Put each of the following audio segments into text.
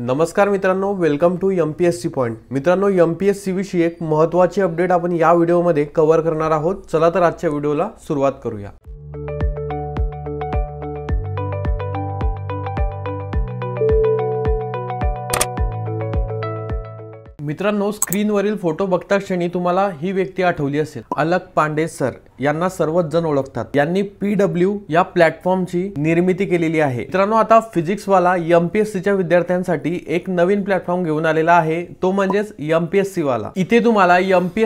नमस्कार मित्रांनो welcome to M P S C point मित्रांनो एम पी विषयी एक महत्वाची अपडेट आपण या व्हिडिओमध्ये कव्हर करणार आहोत चला तर आजच्या व्हिडिओला सुरुवात करूया मित्रांनो स्क्रीनवरील फोटो बघता क्षणी तुम्हाला ही व्यक्ती आठवली असेल अलक पांडे सर यांना सर्वच जण ओळखतात यांनी पीडब्ल्यू या प्लॅटफॉर्मची निर्मिती केलेली आहे मित्रांनो आता फिजिक्सवाला च्या विद्यार्थ्यांसाठी एक नवीन प्लॅटफॉर्म घेऊन आलेला आहे तो म्हणजेच एमपीएससी वाला इथे तुम्हाला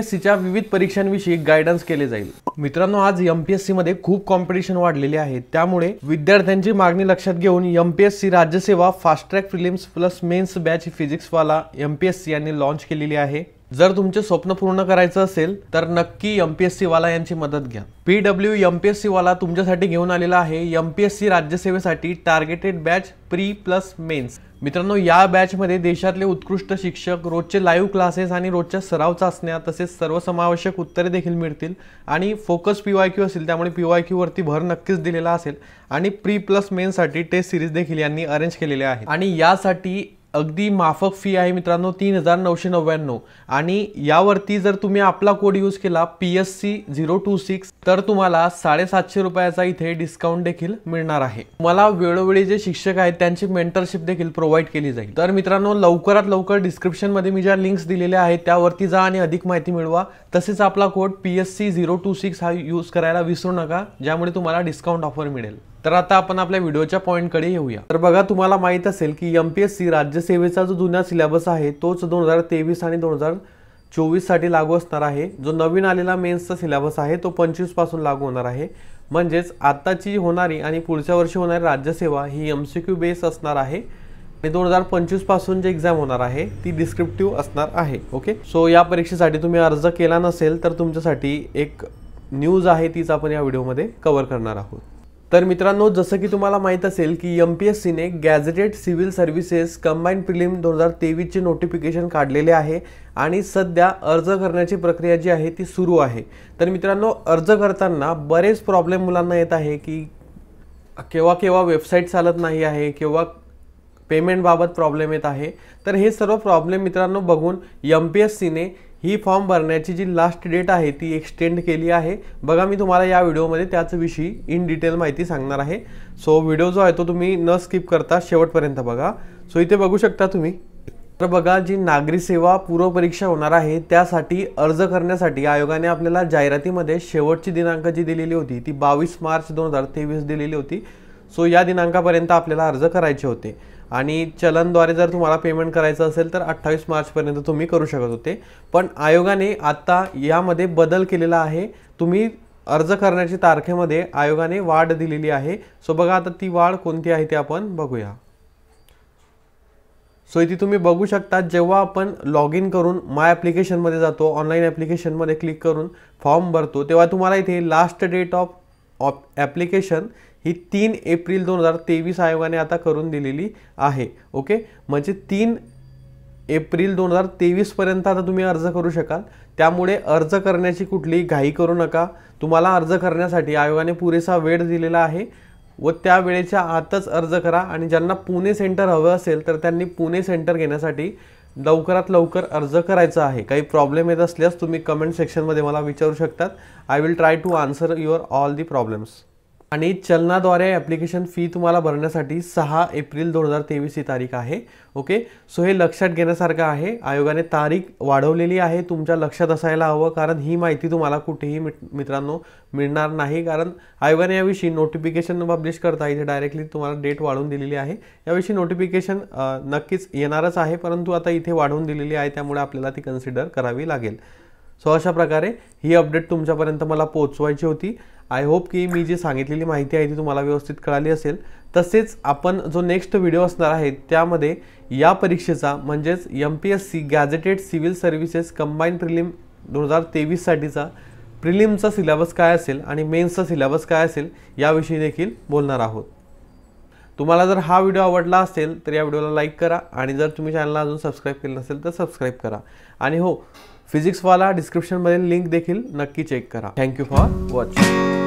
च्या विविध परीक्षांविषयी गायडन्स केले जाईल मित्रांनो आज एमपीएससी मध्ये खूप कॉम्पिटिशन वाढलेली आहे त्यामुळे विद्यार्थ्यांची मागणी लक्षात घेऊन एमपीएससी राज्यसेवा fast track prelims plus mains batch PhysicsWallah MPSC यांनी लॉन्च लॉन्च केलेली आहे जर तुमचे स्वप्न पूर्ण करायचं असेल तर नक्की एम पी एस सी वाला यांची मदत घ्या P W M P S C वाला तुमच्यासाठी घेऊन आलेला आहे एम पी एस सी राज्यसेवेसाठी targeted batch pre plus mains मित्रांनो या बॅचमध्ये देशातले उत्कृष्ट शिक्षक रोजचे लाईव्ह क्लासेस आणि रोजच्या सराव चाचण्या तसेच सर्वसमावश्यक उत्तरे देखील मिळतील आणि फोकस पी वाय क्यू असेल त्यामुळे पी वाय क्यूवरती भर नक्कीच दिलेला असेल आणि प्री प्लस मेनसाठी टेस्ट सिरीज देखील यांनी अरेंज केलेले आहे आणि यासाठी अगदी माफक फी आहे मित्रांनो तीन हजार नऊशे नव्याण्णव आणि यावरती जर तुम्ही आपला कोड यूज केला P S C zero two six तर तुम्हाला साडेसातशे रुपयाचा इथे डिस्काउंट देखील मिळणार आहे मला वेळोवेळी जे शिक्षक आहेत त्यांची मेंटरशिप देखील प्रोव्हाइड केली जाईल तर मित्रांनो लवकरात लवकर डिस्क्रिप्शनमध्ये मी ज्या लिंक्स दिलेल्या आहेत त्यावरती जा आणि अधिक माहिती मिळवा तसेच आपला code P S C zero two six हा यूज करायला विसरू नका ज्यामुळे तुम्हाला डिस्काउंट ऑफर मिळेल तर आता आपण आपल्या व्हिडिओच्या पॉईंटकडे येऊया तर बघा तुम्हाला माहीत असेल की एम पी एस सी राज्यसेवेचा जो जुना सिलेबस आहे तोच दोन हजार तेवीस आणि दोन हजार चोवीससाठी लागू असणार आहे जो नवीन आलेला मेन्सचा सिलेबस आहे तो पंचवीसपासून लागू होणार आहे म्हणजेच आत्ताची होणारी आणि पुढच्या वर्षी होणारी राज्यसेवा ही एम सी क्यू बेस असणार आहे आणि दोन हजार पंचवीसपासून जी एक्झाम होणार आहे ती डिस्क्रिप्टिव्ह असणार आहे ओके सो या परीक्षेसाठी तुम्ही अर्ज केला नसेल तर तुमच्यासाठी एक न्यूज आहे तीच आपण या व्हिडिओमध्ये कव्हर करणार आहोत तर मित्रांनो जसं की तुम्हाला माहीत असेल की एम पी एस सीने gazetted civil services combine prelim दोन हजार तेवीसचे नोटिफिकेशन काढलेले आहे आणि सध्या अर्ज करण्याची प्रक्रिया जी आहे ती सुरू आहे तर मित्रांनो अर्ज करताना बरेच प्रॉब्लेम मुलांना येत आहे की केव्हा केव्हा वेबसाईट चालत नाही आहे किंवा पेमेंटबाबत प्रॉब्लेम येत आहे तर हे सर्व प्रॉब्लेम मित्रांनो बघून एम पी एस सीने ही फॉर्म भरण्याची जी लास्ट डेट आहे ती एक्सटेंड केली आहे बघा मी तुम्हाला या व्हिडिओमध्ये त्याचविषयी इन डिटेल माहिती सांगणार आहे सो व्हिडिओ जो आहे तो तुम्ही न स्किप करता शेवटपर्यंत बघा सो इथे बघू शकता तुम्ही तर बघा जी नागरी सेवा पूर्वपरीक्षा होणार आहे त्यासाठी अर्ज करण्यासाठी आयोगाने आपल्याला जाहिरातीमध्ये शेवटची दिनांक जी दिलेली होती ती बावीस मार्च दोन हजार तेवीस दिलेली होती सो या दिनांकापर्यंत आपल्याला अर्ज करायचे होते आणि चलनद्वारे जर तुम्हाला पेमेंट करायचं असेल तर अठ्ठावीस मार्चपर्यंत तुम्ही करू शकत होते पण आयोगाने आत्ता यामध्ये बदल केलेला आहे तुम्ही अर्ज करण्याची तारखेमध्ये आयोगाने वाढ दिलेली आहे सो बघा आता ती वाढ कोणती आहे ती आपण बघूया सो इथे तुम्ही बघू शकता जेव्हा आपण लॉग इन करून माय ॲप्लिकेशनमध्ये जातो ऑनलाईन ॲप्लिकेशनमध्ये क्लिक करून फॉर्म भरतो तेव्हा तुम्हाला इथे last date of of application ही तीन एप्रिल दोन हजार तेवीस आयोगाने आता करून दिलेली आहे ओके म्हणजे तीन एप्रिल दोन हजार तेवीसपर्यंत आता तुम्ही अर्ज करू शकाल त्यामुळे अर्ज करण्याची कुठलीही घाई करू नका तुम्हाला अर्ज करण्यासाठी आयोगाने पुरेसा वेळ दिलेला आहे व त्या वेळेच्या आतच अर्ज करा आणि ज्यांना पुणे सेंटर हवं असेल तर त्यांनी पुणे सेंटर घेण्यासाठी लवकरात लवकर अर्ज करायचा आहे काही प्रॉब्लेम येत असल्यास तुम्ही कमेंट सेक्शनमध्ये मला विचारू शकतात I will try to answer your all the problems आणि चलनाद्वारे ॲप्लिकेशन फी तुम्हाला भरण्यासाठी सहा एप्रिल दोन हजार तेवीस ही तारीख आहे ओके सो हे लक्षात घेण्यासारखं आहे आयोगाने तारीख वाढवलेली आहे तुमच्या लक्षात असायला हवं कारण ही माहिती तुम्हाला कुठेही मित्रांनो मिळणार नाही कारण आयोगाने याविषयी नोटिफिकेशन पब्लिश करता इथे डायरेक्टली तुम्हाला डेट वाढवून दिलेली आहे याविषयी नोटिफिकेशन नक्कीच येणारच आहे परंतु आता इथे वाढवून दिलेली आहे त्यामुळे आपल्याला ती कन्सिडर करावी लागेल सो अशा प्रकारे ही अपडेट तुमच्यापर्यंत मला पोहोचवायची होती आय होप की मी जी सांगितलेली माहिती आहे ती तुम्हाला व्यवस्थित कळाली असेल तसेच आपण जो नेक्स्ट व्हिडिओ असणार आहे त्यामध्ये या परीक्षेचा म्हणजेच M P S C gazetted civil services combine prelim दोन हजार तेवीससाठीचा प्रिलिमचा सिलेबस काय असेल आणि मेन्सचा सिलेबस काय असेल याविषयी देखील बोलणार आहोत तुम्हाला जर हा व्हिडिओ आवडला असेल तर या व्हिडिओला लाईक करा आणि जर तुम्ही चॅनलला अजून सबस्क्राईब केलं नसेल तर सबस्क्राईब करा आणि हो फिजिक्सवाला डिस्क्रिप्शनमधील लिंक देखील नक्की चेक करा थँक्यू फॉर वॉचिंग